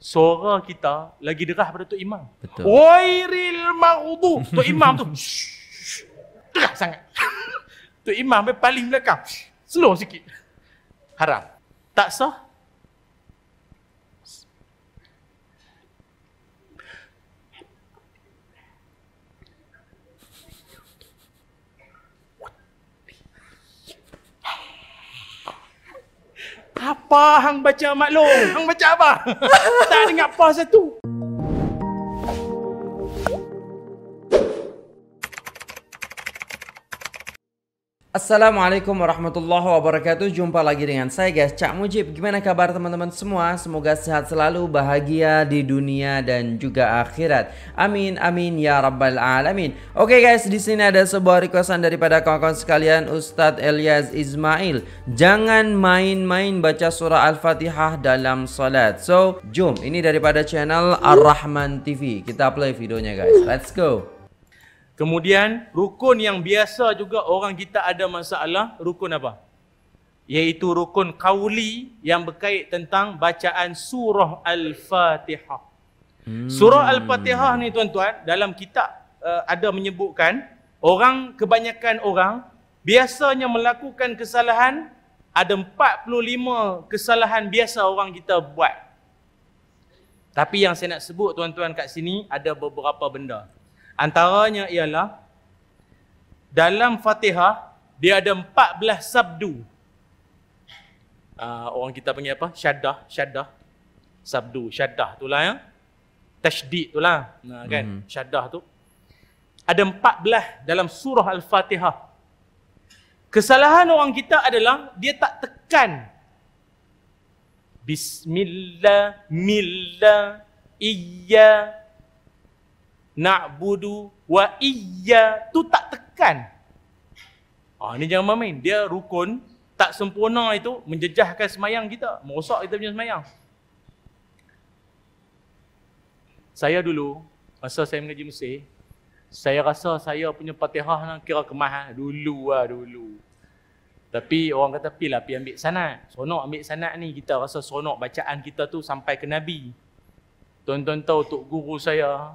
suara kita lagi deras pada tu Imam. Betul. Wairil maghdu. Tok Imam tu. Deras sangat. Tu Imam paling belakang. Slow sikit. Haram. Tak sah apa hang baca maklum? Hang baca apa? tak dengar apa satu. Assalamualaikum warahmatullahi wabarakatuh Jumpa lagi dengan saya guys Cak Mujib Gimana kabar teman-teman semua Semoga sehat selalu Bahagia di dunia dan juga akhirat Amin amin ya rabbal alamin Oke okay guys di sini ada sebuah requestan Daripada kawan-kawan sekalian Ustadz Elias Ismail Jangan main-main baca surah Al-Fatihah Dalam salat So jom ini daripada channel Ar-Rahman TV Kita play videonya guys Let's go Kemudian rukun yang biasa juga orang kita ada masalah, rukun apa? Yaitu rukun kauli yang berkait tentang bacaan surah Al-Fatihah. Hmm. Surah Al-Fatihah ni tuan-tuan, dalam kitab uh, ada menyebutkan orang kebanyakan orang biasanya melakukan kesalahan ada 45 kesalahan biasa orang kita buat. Tapi yang saya nak sebut tuan-tuan kat sini ada beberapa benda. Antaranya ialah dalam Fatihah dia ada empat belah sabdu. Uh, orang kita panggil apa? Syaddah, syaddah. Sabdu, syaddah itulah yang Tashdid itulah. Nah, kan? Mm-hmm. Syaddah tu. Ada empat belah dalam surah Al-Fatihah. Kesalahan orang kita adalah dia tak tekan Bismillah, milla, iya, na'budu wa iya tu tak tekan. Ah ni jangan main. Dia rukun tak sempurna itu menjejahkan semayang kita, merosak kita punya semayang. Saya dulu masa saya mengaji Mesir, saya rasa saya punya Fatihah nak kira kemah dulu lah dulu. Tapi orang kata pi lah pi ambil sanad. Sonok ambil sanad ni kita rasa sonok bacaan kita tu sampai ke nabi. Tuan-tuan tahu tok guru saya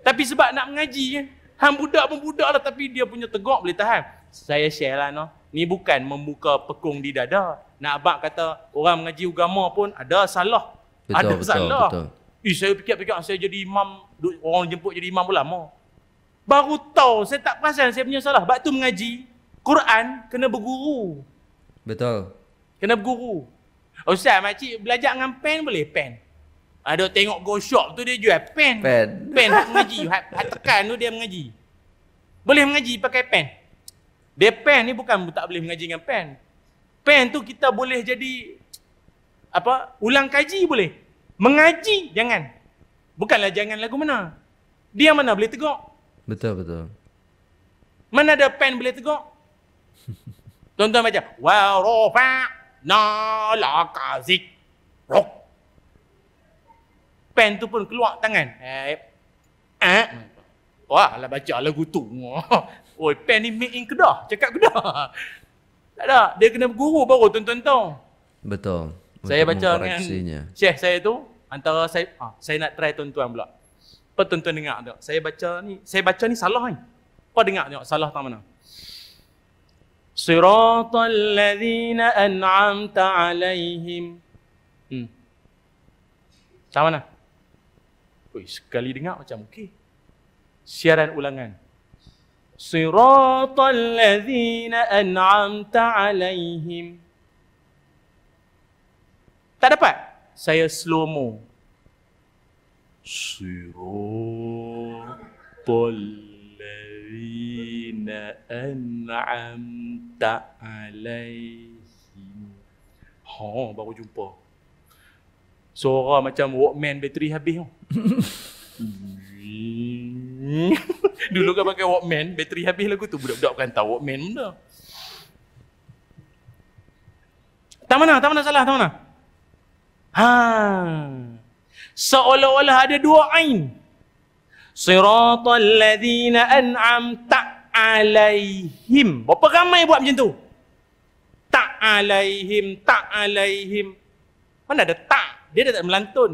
Tapi sebab nak mengaji je. Ya. Hang budak pun budak lah tapi dia punya tegak boleh tahan. Saya share lah no. Ni bukan membuka pekung di dada. Nak abang kata orang mengaji agama pun ada salah. Betul, ada betul, salah. Betul. Eh, saya fikir-fikir ah, saya jadi imam. Orang jemput jadi imam pun lama. Baru tahu saya tak perasan saya punya salah. Sebab tu mengaji. Quran kena berguru. Betul. Kena berguru. Ustaz, makcik belajar dengan pen boleh? Pen. Ada tengok go shop tu dia jual pen. Pen. Pen mengaji. Hat, ha, tekan tu dia mengaji. Boleh mengaji pakai pen. Dia pen ni bukan tak boleh mengaji dengan pen. Pen tu kita boleh jadi apa? Ulang kaji boleh. Mengaji jangan. Bukanlah jangan lagu mana. Dia mana boleh tegak? Betul betul. Mana ada pen boleh tegak? Tonton baca. Wa rofa na la kazik pen tu pun keluar tangan. Eh. eh. Wah, lah baca lagu tu. Oi, pen ni made in Kedah. Cakap Kedah. Tak ada. Dia kena berguru baru tuan-tuan tahu. Betul. Saya baca dengan Syekh saya tu antara saya ha, saya nak try tuan-tuan pula. Apa tuan-tuan dengar tengok. Saya baca ni, saya baca ni salah ni. Apa dengar tengok salah tak mana? Siratal ladzina an'amta alaihim. Hmm. Tak mana? Ui, sekali dengar macam okey. Siaran ulangan. Siratal ladzina an'amta alaihim. Tak dapat. Saya slow mo. Siratal ladzina an'amta alaihim. Ha, baru jumpa suara macam walkman bateri habis tu. Dulu kan pakai walkman, bateri habis lagu tu. Budak-budak kan tahu walkman benda. Tak mana, tak mana salah, tak mana. Ha. Seolah-olah ada dua ain. Siratul ladhina an'am ta'alaihim. Berapa ramai buat macam tu? Ta'alaihim, ta'alaihim. Mana ada tak? dia dah tak melantun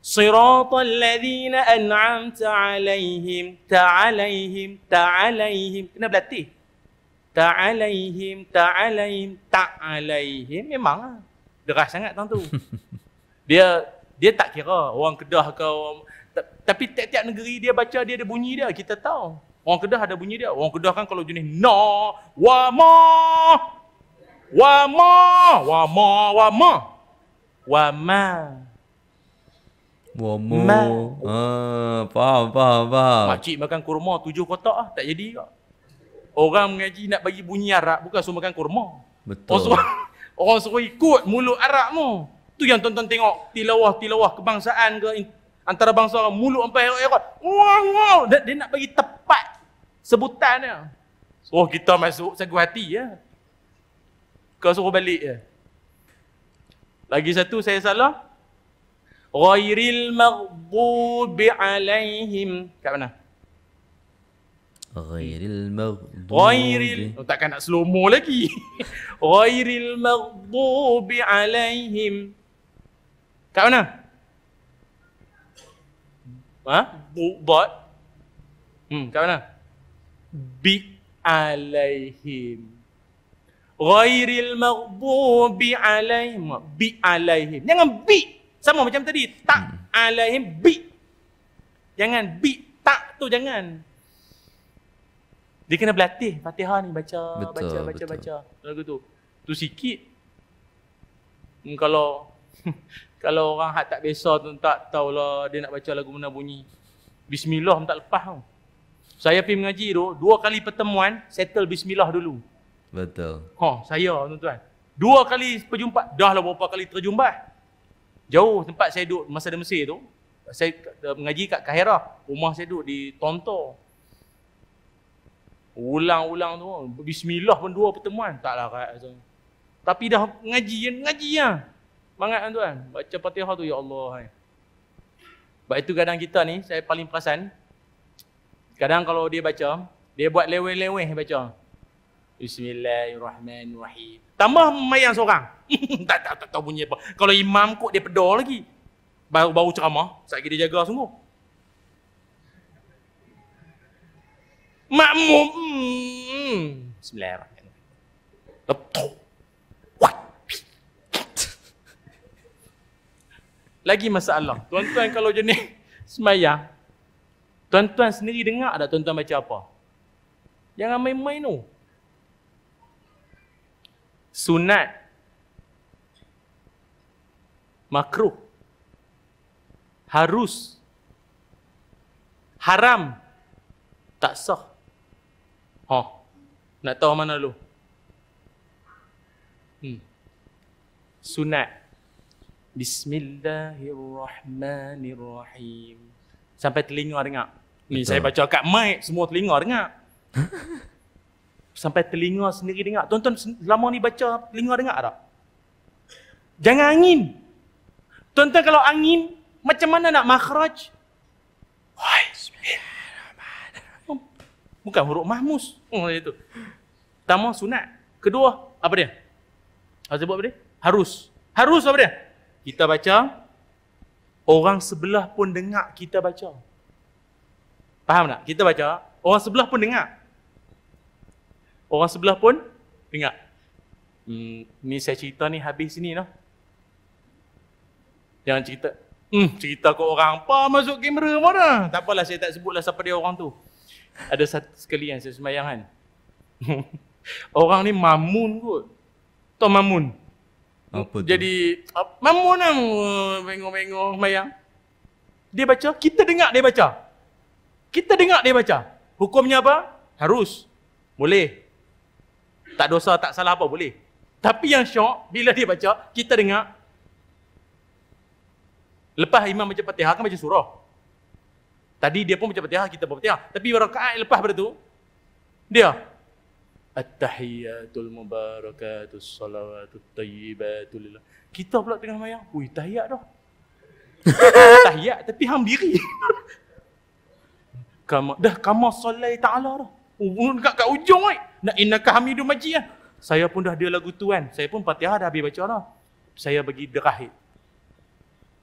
siratal ladzina an'amta alaihim ta'alaihim ta'alaihim kena berlatih ta'alaihim ta'alaihim ta'alaihim memang lah. deras sangat tuan tu dia dia tak kira orang kedah ke orang, tapi tiap-tiap negeri dia baca dia ada bunyi dia kita tahu orang kedah ada bunyi dia orang kedah kan kalau jenis no, wa ma wa ma wa ma wa ma wa ma wa mu ma. ha faham faham faham makcik makan kurma tujuh kotak ah tak jadi kak. orang mengaji nak bagi bunyi arak bukan suruh makan kurma betul orang suruh, orang suruh ikut mulut arak mu tu yang tonton tengok tilawah tilawah kebangsaan ke antara bangsa orang mulut sampai erot wah wah dia, dia nak bagi tepat sebutan dia oh kita masuk sagu hati ya kau suruh balik je ya. Lagi satu saya salah. Ghairil maghdubi alaihim. Kat mana? Ghairil maghdubi. Ghairil. Oh, takkan nak slow mo lagi. Ghairil maghdubi alaihim. Kat mana? Ha? Bu, Hmm, kat mana? Bi alaihim ghairil maghdubi alaihim bi alaihim jangan bi sama macam tadi tak hmm. alaihim bi jangan bi tak tu jangan dia kena berlatih Fatihah ni baca betul, baca baca betul. baca lagu tu tu sikit hmm, kalau kalau orang hak tak biasa tu tak tahulah dia nak baca lagu mana bunyi bismillah tak lepas tau saya pergi mengaji tu dua kali pertemuan settle bismillah dulu Betul. Oh, saya tuan-tuan. Dua kali berjumpa, dah lah berapa kali terjumpa. Jauh tempat saya duduk masa di Mesir tu. Saya eh, mengaji kat Kahira. Rumah saya duduk di tonto Ulang-ulang tu. Bismillah pun dua pertemuan. Taklah rakyat. Tapi dah mengaji Ngaji lah. Mangat ya. tuan-tuan. Baca patiha tu, Ya Allah. Sebab itu kadang kita ni, saya paling perasan. Kadang kalau dia baca, dia buat leweh-leweh baca. Bismillahirrahmanirrahim. Tambah mayang seorang. tak, tak, tak, tahu bunyi apa. Kalau imam kot dia pedor lagi. Baru-baru ceramah. Sekejap dia jaga sungguh. Makmum. Hmm. Bismillahirrahmanirrahim. Lagi masalah. Tuan-tuan kalau jenis semaya. Tuan-tuan sendiri dengar tak tuan-tuan baca apa? Jangan main-main tu. No sunat makruh harus haram tak sah ha oh, nak tahu mana lu hmm sunat bismillahirrahmanirrahim sampai telinga dengar ni saya baca kat mic semua telinga dengar sampai telinga sendiri dengar. tonton tuan lama ni baca telinga dengar tak? Jangan angin. tonton kalau angin, macam mana nak makhraj? Hai, Bukan huruf mahmus. Oh, itu. Pertama, sunat. Kedua, apa dia? Harus buat apa dia? Harus. Harus apa dia? Kita baca, orang sebelah pun dengar kita baca. Faham tak? Kita baca, orang sebelah pun dengar. Orang sebelah pun tengok. Hmm, ni saya cerita ni habis sini noh. Lah. Jangan cerita. Hmm, cerita kau orang apa masuk kamera mana? Lah. Tak apalah saya tak sebutlah siapa dia orang tu. Ada satu sekali yang saya sembahyang kan. orang ni mamun kot. Tu mamun. Apa tu? Jadi mamun yang bengong-bengong semayang. Dia baca, kita dengar dia baca. Kita dengar dia baca. Hukumnya apa? Harus. Boleh tak dosa, tak salah apa boleh. Tapi yang syok, bila dia baca, kita dengar. Lepas imam baca patihah, kan baca surah. Tadi dia pun baca patihah, kita pun patihah. Tapi rakaat lepas pada tu, dia. At-tahiyyatul mubarakatul salawatul tayyibatul lillah. Kita pula tengah mayang, ui tahiyat dah. tahiyat tapi hang diri. kama, dah kama salai ta'ala dah. Oh, kat, kat ujung, oi. Eh. Nak innaka hamidu majid. Lah. Ya? Saya pun dah dia lagu tu kan. Saya pun Fatihah dah habis baca lah. Saya bagi derahit.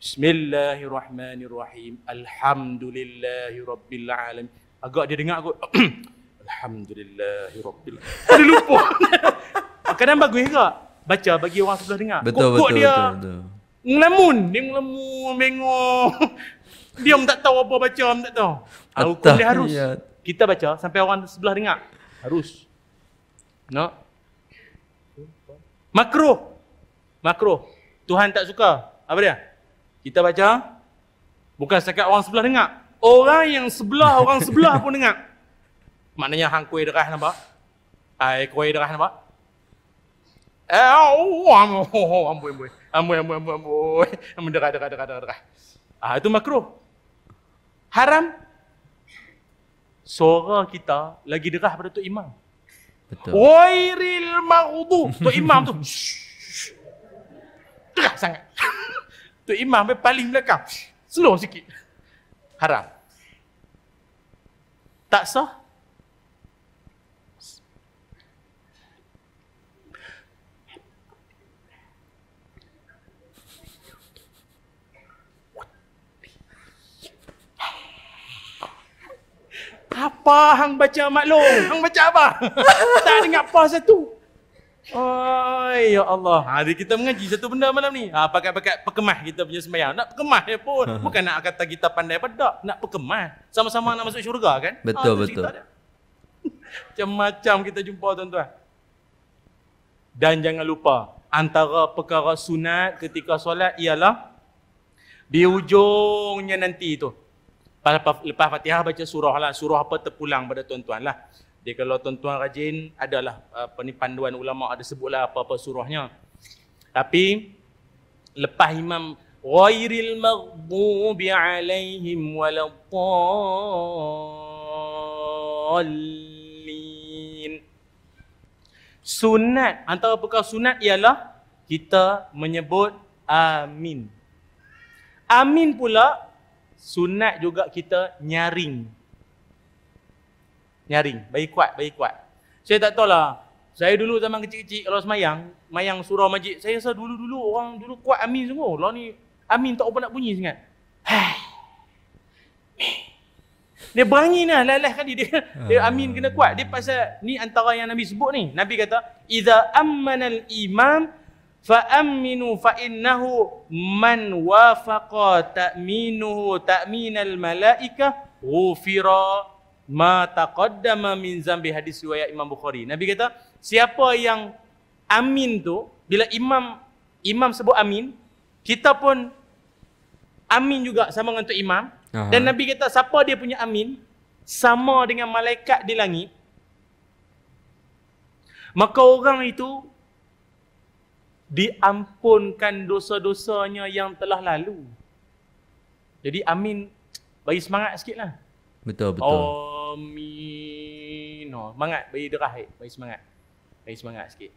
Bismillahirrahmanirrahim. Alhamdulillahirabbil alamin. Agak dia dengar aku. Alhamdulillahirabbil. Ada lupa. Kadang bagus juga. Baca bagi orang sebelah dengar. Betul, Kukuk betul, dia ngelamun. Dia ngelamun, bengok. Dia tak tahu apa baca, tak tahu. Aku dia harus. Kita baca sampai orang sebelah dengar. Harus. No. Makro. Makro. Tuhan tak suka. Apa dia? Kita baca. Bukan setakat orang sebelah dengar. Orang yang sebelah, orang sebelah pun dengar. Maknanya hang kuih derah nampak? Hai kuih derah nampak? Eh, oh, amboi, amboi. Amboi, amboi, amboi, amboi. Amboi, derah, derah, derah, derah. Ah, itu makro. Haram. Suara kita lagi derah pada Tok Imam. Betul. Wairil maudu. Tok Imam tu. Tegak sangat. Tok Imam dia paling belakang. Slow sikit. Haram. Tak sah, apa hang baca maklum? Hang baca apa? tak dengar apa satu. Oh, ya Allah. Hari kita mengaji satu benda malam ni. Ha, pakai-pakai perkemah kita punya sembahyang. Nak perkemah dia pun. Bukan nak kata kita pandai bedak. Nak perkemah. Sama-sama nak masuk syurga kan? Betul, ha, betul. Macam macam kita jumpa tuan-tuan. Dan jangan lupa. Antara perkara sunat ketika solat ialah. Di ujungnya nanti tu lepas, lepas, lepas Fatihah baca surah lah. Surah apa terpulang pada tuan-tuan lah. Jadi kalau tuan-tuan rajin, adalah apa uh, ni panduan ulama ada sebutlah apa-apa surahnya. Tapi lepas imam ghairil maghdubi alaihim waladdallin. Sunat antara perkara sunat ialah kita menyebut amin. Amin pula sunat juga kita nyaring. Nyaring, bagi kuat, bagi kuat. Saya tak tahu lah. saya dulu zaman kecil-kecil kalau semayang, mayang surau majid, saya rasa dulu-dulu orang dulu kuat amin sungguh. Lah ni amin tak apa nak bunyi sangat. Dia berangin lah lelah kali dia. Dia ah. amin kena kuat. Dia pasal ni antara yang Nabi sebut ni. Nabi kata, "Idza ammanal imam فأمنوا فإنه من وافق تأمينه تأمين الملائكة غفر ما تقدم من ذنب hadis رواية Imam Bukhari. Nabi kata siapa yang amin tu bila imam imam sebut amin kita pun amin juga sama dengan tu imam Aha. dan nabi kata siapa dia punya amin sama dengan malaikat di langit maka orang itu diampunkan dosa-dosanya yang telah lalu. Jadi amin bagi semangat sikitlah. Betul betul. Amin. No, oh, semangat bagi derah, eh. bagi semangat. Bagi semangat sikit.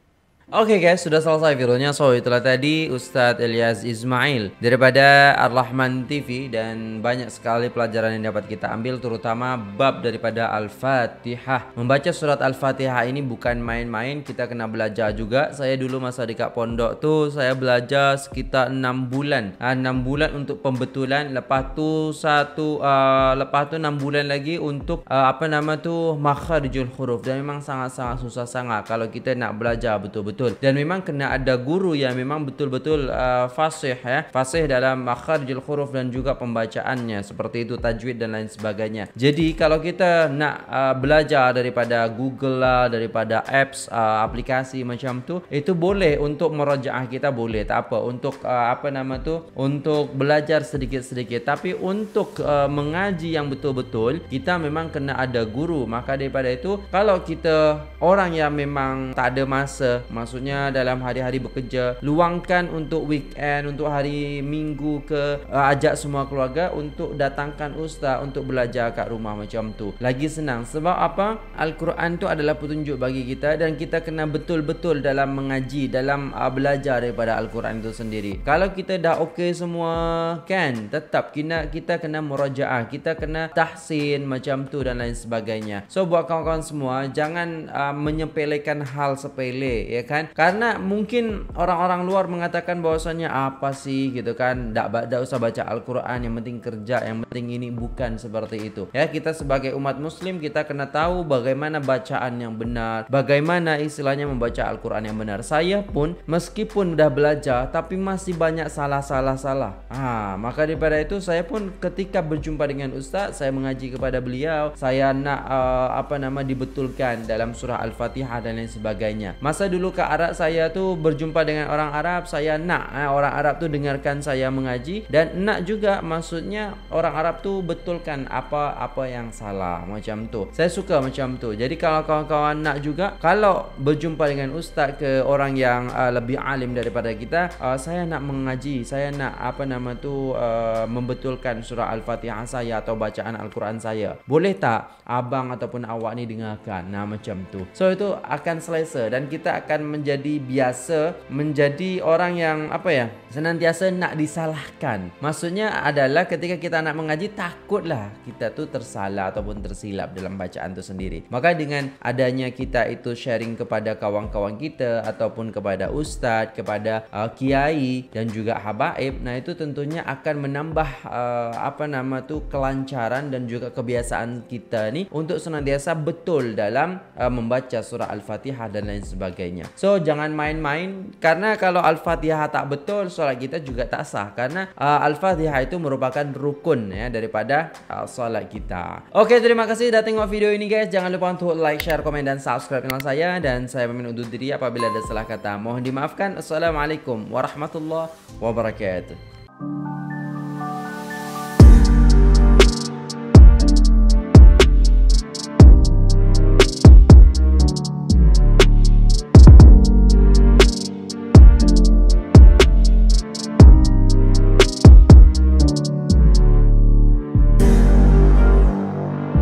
Oke okay guys, sudah selesai videonya. So, itulah tadi Ustadz Elias Ismail daripada Ar-Rahman TV dan banyak sekali pelajaran yang dapat kita ambil terutama bab daripada Al-Fatihah. Membaca surat Al-Fatihah ini bukan main-main, kita kena belajar juga. Saya dulu masa di Kak Pondok tuh saya belajar sekitar 6 bulan. Ah, 6 bulan untuk pembetulan, lepas tu satu uh, lepas tu 6 bulan lagi untuk uh, apa nama tuh makharijul huruf. Dan memang sangat-sangat susah sangat kalau kita nak belajar betul-betul betul dan memang kena ada guru yang memang betul-betul uh, fasih ya fasih dalam makharijul huruf dan juga pembacaannya seperti itu tajwid dan lain sebagainya jadi kalau kita nak uh, belajar daripada Google lah daripada apps uh, aplikasi macam tu itu boleh untuk merojaah kita boleh tak apa untuk uh, apa nama tu untuk belajar sedikit-sedikit tapi untuk uh, mengaji yang betul-betul kita memang kena ada guru maka daripada itu kalau kita orang yang memang tak ada masa Maksudnya dalam hari-hari bekerja Luangkan untuk weekend Untuk hari minggu ke uh, Ajak semua keluarga Untuk datangkan ustaz Untuk belajar kat rumah macam tu Lagi senang Sebab apa? Al-Quran tu adalah petunjuk bagi kita Dan kita kena betul-betul dalam mengaji Dalam uh, belajar daripada Al-Quran itu sendiri Kalau kita dah okey semua Kan? Tetap kita, kita kena merajaah Kita kena tahsin macam tu dan lain sebagainya So buat kawan-kawan semua Jangan uh, menyepelekan hal sepele Ya kan? kan karena mungkin orang-orang luar mengatakan bahwasanya apa sih gitu kan tidak ada usah baca Al-Quran yang penting kerja yang penting ini bukan seperti itu ya kita sebagai umat muslim kita kena tahu bagaimana bacaan yang benar bagaimana istilahnya membaca Al-Quran yang benar saya pun meskipun udah belajar tapi masih banyak salah-salah salah ah maka daripada itu saya pun ketika berjumpa dengan Ustaz saya mengaji kepada beliau saya nak uh, apa nama dibetulkan dalam surah Al-Fatihah dan lain sebagainya masa dulu ke Arab saya tu berjumpa dengan orang Arab saya nak eh, orang Arab tu dengarkan saya mengaji dan nak juga maksudnya orang Arab tu betulkan apa apa yang salah macam tu saya suka macam tu jadi kalau kawan-kawan nak juga kalau berjumpa dengan ustaz ke orang yang uh, lebih alim daripada kita uh, saya nak mengaji saya nak apa nama tu uh, membetulkan surah al-fatihah saya atau bacaan al-Quran saya boleh tak abang ataupun awak ni dengarkan nah macam tu so itu akan selesai dan kita akan menjadi biasa menjadi orang yang apa ya senantiasa nak disalahkan maksudnya adalah ketika kita nak mengaji takutlah kita tuh tersalah ataupun tersilap dalam bacaan itu sendiri maka dengan adanya kita itu sharing kepada kawan-kawan kita ataupun kepada ustadz kepada uh, kiai dan juga habaib nah itu tentunya akan menambah uh, apa nama tuh kelancaran dan juga kebiasaan kita nih untuk senantiasa betul dalam uh, membaca surah al-fatihah dan lain sebagainya So jangan main-main karena kalau Al-Fatihah tak betul solat kita juga tak sah karena uh, Al-Fatihah itu merupakan rukun ya daripada uh, solat kita. Oke, okay, terima kasih sudah tengok video ini guys. Jangan lupa untuk like, share, komen dan subscribe channel saya dan saya pamit undur diri apabila ada salah kata. Mohon dimaafkan. Assalamualaikum warahmatullahi wabarakatuh.